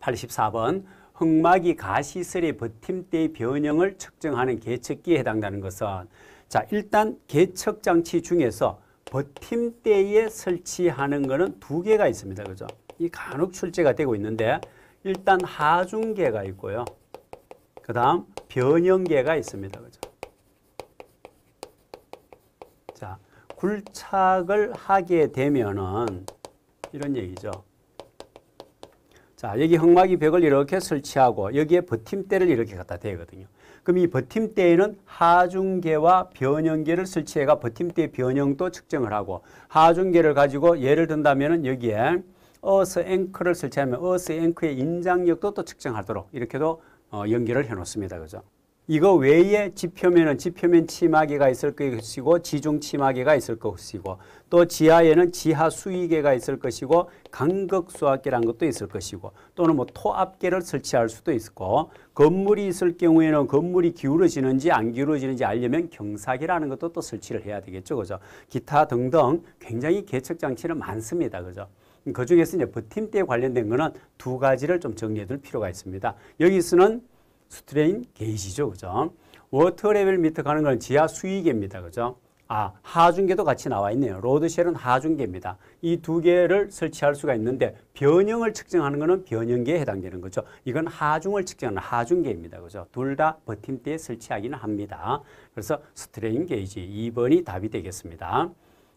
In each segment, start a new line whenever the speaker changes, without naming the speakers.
84번 흑막이 가시설의 버팀대의 변형을 측정하는 개척기에 해당되는 것은 자 일단 개척장치 중에서 버팀대에 설치하는 것은 두 개가 있습니다. 그죠? 이 간혹 출제가 되고 있는데 일단 하중계가 있고요. 그 다음 변형계가 있습니다. 그죠? 자, 굴착을 하게 되면은 이런 얘기죠. 자, 여기 흑막이 벽을 이렇게 설치하고 여기에 버팀대를 이렇게 갖다 대거든요. 그럼 이 버팀대에는 하중계와 변형계를 설치해가 버팀대 변형도 측정을 하고 하중계를 가지고 예를 든다면 여기에 어스 앵크를 설치하면 어스 앵크의 인장력도 또 측정하도록 이렇게도 어, 연결을 해 놓습니다. 그죠? 이거 외에 지표면은 지표면 치마개가 있을 것이고 지중 치마개가 있을 것이고 또 지하에는 지하 수위계가 있을 것이고 간극 수압계라는 것도 있을 것이고 또는 뭐 토압계를 설치할 수도 있고 건물이 있을 경우에는 건물이 기울어지는지 안 기울어지는지 알려면 경사계라는 것도 또 설치를 해야 되겠죠. 그죠? 기타 등등 굉장히 계측 장치는 많습니다. 그죠? 그 중에서 이제 버팀대에 관련된 거는 두 가지를 좀 정리해 둘 필요가 있습니다. 여기서는 스트레인 게이지죠. 그죠? 워터 레벨 미터 가는 건 지하 수위계입니다. 그죠? 아, 하중계도 같이 나와 있네요. 로드쉘은 하중계입니다. 이 두 개를 설치할 수가 있는데 변형을 측정하는 것은 변형계에 해당되는 거죠. 이건 하중을 측정하는 하중계입니다. 그죠? 둘 다 버팀대에 설치하기는 합니다. 그래서 스트레인 게이지 2번이 답이 되겠습니다.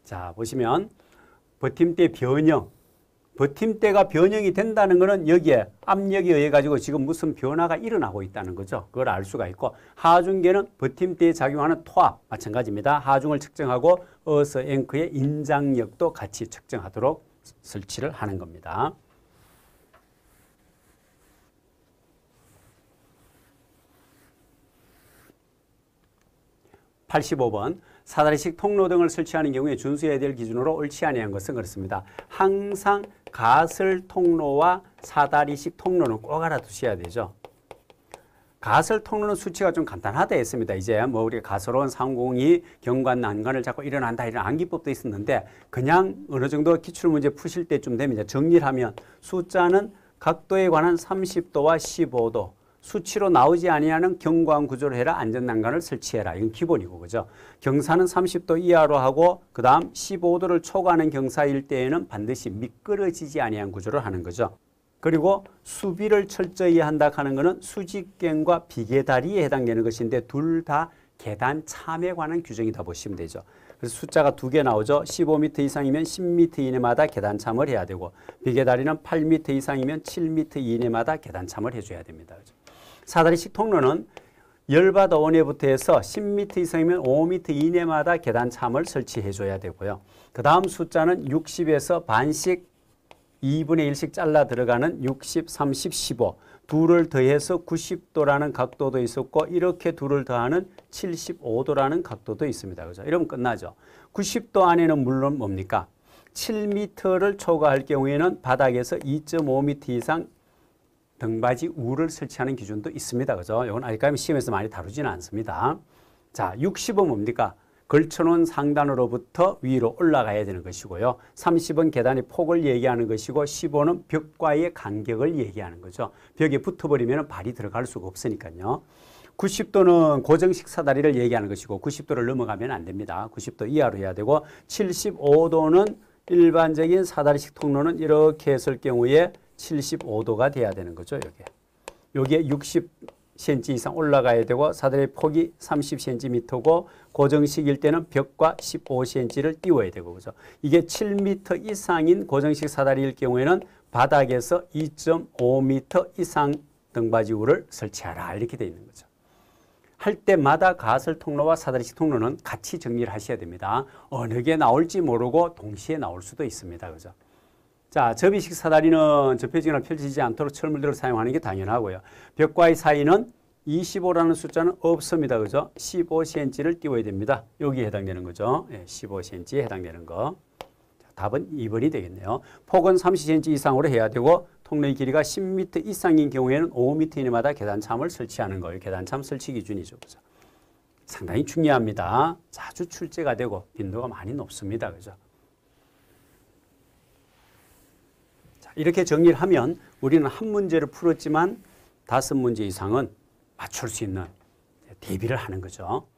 자, 보시면 버팀대 변형 버팀대가 변형이 된다는 것은 여기에 압력에 의해 가지고 지금 무슨 변화가 일어나고 있다는 거죠. 그걸 알 수가 있고 하중계는 버팀대에 작용하는 토압 마찬가지입니다. 하중을 측정하고 어서 앵크의 인장력도 같이 측정하도록 설치를 하는 겁니다. 8 5번 사다리식 통로 등을 설치하는 경우에 준수해야 될 기준으로 옳지 아니한 것은 그렇습니다. 항상 가설 통로와 사다리식 통로는 꼭 알아두셔야 되죠. 가설 통로는 수치가 좀 간단하다 했습니다. 이제 뭐 우리가 가설원 상공이 경관 난관을 잡고 일어난다 이런 암기법도 있었는데 그냥 어느 정도 기출문제 푸실 때쯤 되면 이제 정리를 하면 숫자는 각도에 관한 30도와 15도 수치로 나오지 아니하는 경관 구조를 해라 안전난간을 설치해라 이건 기본이고 그죠 경사는 30도 이하로 하고 그 다음 15도를 초과하는 경사일 때에는 반드시 미끄러지지 아니한 구조를 하는 거죠 그리고 수비를 철저히 한다 하는 것은 수직갱과 비계다리에 해당되는 것인데 둘다 계단 참에 관한 규정이다 보시면 되죠. 그래서 숫자가 두 개 나오죠. 15m 이상이면 10m 이내마다 계단 참을 해야 되고 비계다리는 8m 이상이면 7m 이내마다 계단 참을 해줘야 됩니다. 그죠 사다리 식통로는 열바다 원에부터 해서 10m 이상이면 5m 이내마다 계단 참을 설치해줘야 되고요. 그 다음 숫자는 60에서 반씩 2분의 1씩 잘라 들어가는 60, 30, 15. 둘을 더해서 90도라는 각도도 있었고 이렇게 둘을 더하는 75도라는 각도도 있습니다. 그죠? 이러면 끝나죠. 90도 안에는 물론 뭡니까? 7m를 초과할 경우에는 바닥에서 2.5m 이상 등받이 우를 설치하는 기준도 있습니다. 그죠? 이건 아직까지 시험에서 많이 다루지는 않습니다. 자, 60은 뭡니까? 걸쳐놓은 상단으로부터 위로 올라가야 되는 것이고요. 30은 계단의 폭을 얘기하는 것이고 15는 벽과의 간격을 얘기하는 거죠. 벽에 붙어버리면 발이 들어갈 수가 없으니까요. 90도는 고정식 사다리를 얘기하는 것이고 90도를 넘어가면 안 됩니다. 90도 이하로 해야 되고 75도는 일반적인 사다리식 통로는 이렇게 했을 경우에 75도가 돼야 되는 거죠. 여기. 요게 60 10cm 이상 올라가야 되고 사다리 폭이 30cm고 고정식일 때는 벽과 15cm를 띄워야 되고 그죠. 이게 7m 이상인 고정식 사다리일 경우에는 바닥에서 2.5m 이상 등받이 우를 설치하라 이렇게 되어 있는 거죠. 할 때마다 가설 통로와 사다리식 통로는 같이 정리를 하셔야 됩니다. 어느 게 나올지 모르고 동시에 나올 수도 있습니다. 그죠? 자, 접이식 사다리는 접혀지거나 펼쳐지지 않도록 철물들을 사용하는 게 당연하고요. 벽과의 사이는 25라는 숫자는 없습니다. 그죠? 15cm를 띄워야 됩니다. 여기에 해당되는 거죠. 예, 15cm에 해당되는 거. 자, 답은 2번이 되겠네요. 폭은 30cm 이상으로 해야 되고 통로의 길이가 10m 이상인 경우에는 5m 이내마다 계단참을 설치하는 거예요. 계단참 설치 기준이죠. 그죠? 상당히 중요합니다. 자주 출제가 되고 빈도가 많이 높습니다. 그죠? 이렇게 정리를 하면 우리는 한 문제를 풀었지만 다섯 문제 이상은 맞출 수 있는 대비를 하는 거죠.